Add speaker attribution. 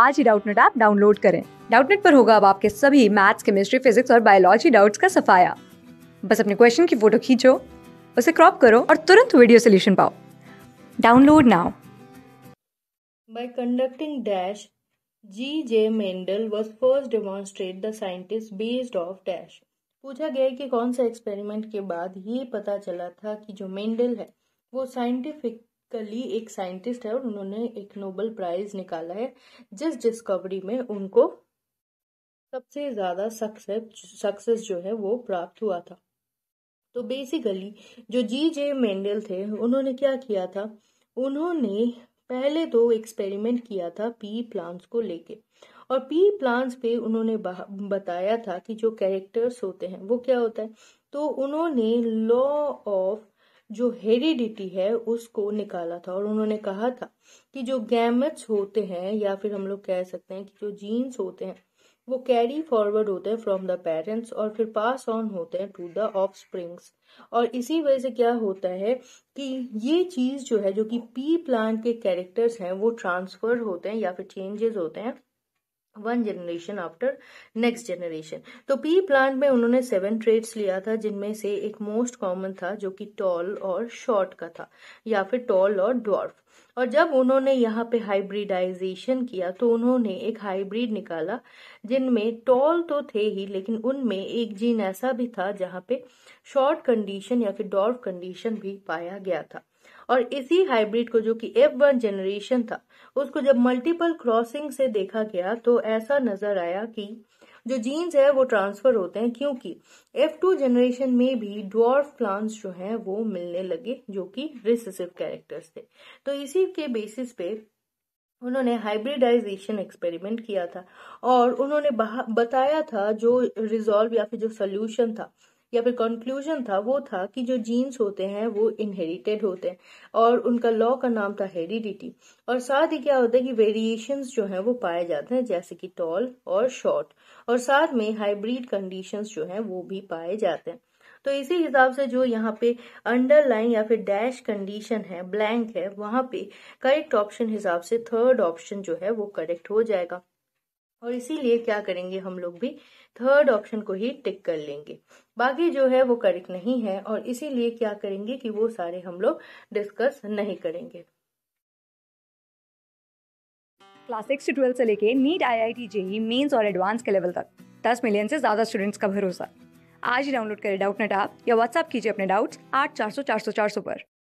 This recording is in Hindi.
Speaker 1: आज ही डाउटनेट ऐप डाउनलोड करें डाउटनेट पर होगा अब आपके सभी मैथ्स केमिस्ट्री फिजिक्स और बायोलॉजी डाउट्स का सफाया बस अपने क्वेश्चन की फोटो खींचो उसे क्रॉप करो और तुरंत वीडियो सोल्यूशन पाओ download now
Speaker 2: By conducting dash, G. J. Mendel was first demonstrate the scientist based off dash. पूछा गया कि कौन सा एक्सपेरिमेंट के बाद ये पता चला था कि जो मेंडल है वो साइंटिफिक कली एक साइंटिस्ट है और उन्होंने एक नोबल प्राइज निकाला है जिस डिस्कवरी में उनको सबसे ज़्यादा सक्सेस सक्सेस जो है वो प्राप्त हुआ था तो बेसिकली जो जी जे मेंडल थे उन्होंने क्या किया था उन्होंने पहले तो एक्सपेरिमेंट किया था पी प्लांट्स को लेके और पी प्लांट्स पे उन्होंने बताया था कि जो कैरेक्टर्स होते हैं वो क्या होता है तो उन्होंने लॉ ऑफ जो हेरिडिटी है उसको निकाला था और उन्होंने कहा था कि जो गैमेट्स होते हैं या फिर हम लोग कह सकते हैं कि जो जीन्स होते हैं वो कैरी फॉरवर्ड होते हैं फ्रॉम द पेरेंट्स और फिर पास ऑन होते हैं टू द ऑफ स्प्रिंग्स और इसी वजह से क्या होता है कि ये चीज जो है जो कि पी प्लांट के कैरेक्टर्स हैं वो ट्रांसफर होते हैं या फिर चेंजेस होते हैं one generation after next generation तो पी प्लांट में उन्होंने सेवन ट्रेड्स लिया था जिनमें से एक मोस्ट कॉमन था जो कि टॉल और शॉर्ट का था या फिर टॉल और डॉर्फ और जब उन्होंने यहाँ पे हाइब्रिडाइजेशन किया तो उन्होंने एक हाइब्रिड निकाला जिनमें टॉल तो थे ही लेकिन उनमें एक जीन ऐसा भी था जहाँ पे शॉर्ट कंडीशन या फिर डॉर्फ कंडीशन भी पाया गया था और इसी हाइब्रिड को जो कि एफ वन जनरेशन था उसको जब मल्टीपल क्रॉसिंग से देखा गया तो ऐसा नजर आया कि जो जीन्स है वो ट्रांसफर होते हैं क्योंकि एफ टू जनरेशन में भी ड्वार्फ प्लांट्स जो हैं वो मिलने लगे जो कि रिसेसिव कैरेक्टर्स थे तो इसी के बेसिस पे उन्होंने हाइब्रिडाइजेशन एक्सपेरिमेंट किया था और उन्होंने बताया था जो रिजॉल्व या फिर जो सोल्यूशन था या फिर कंक्लूजन था वो था कि जो जीन्स होते हैं वो इनहेरिटेड होते हैं और उनका लॉ का नाम था हेरिडिटी और साथ ही क्या होता है कि वेरिएशंस जो हैं वो पाए जाते हैं जैसे कि टॉल और शॉर्ट और साथ में हाइब्रिड कंडीशंस जो हैं वो भी पाए जाते हैं तो इसी हिसाब से जो यहाँ पे अंडरलाइन या फिर डैश कंडीशन है ब्लैंक है वहां पे करेक्ट ऑप्शन हिसाब से थर्ड ऑप्शन जो है वो करेक्ट हो जाएगा और इसीलिए क्या करेंगे हम लोग भी थर्ड ऑप्शन को ही टिक कर लेंगे बाकी जो है वो करेक्ट नहीं है और इसीलिए क्या करेंगे कि वो सारे हम लोग डिस्कस नहीं करेंगे
Speaker 1: क्लास सिक्स ट्वेल्थ से लेके NEET I I T JEE Mains और एडवांस के लेवल तक दस मिलियन से ज़्यादा स्टूडेंट्स का भरोसा आज ही डाउनलोड करें डाउट नेट आप या व्हाट्सअप कीजिए अपने डाउट्स आठ चार सौ चार सौ चार सौ पर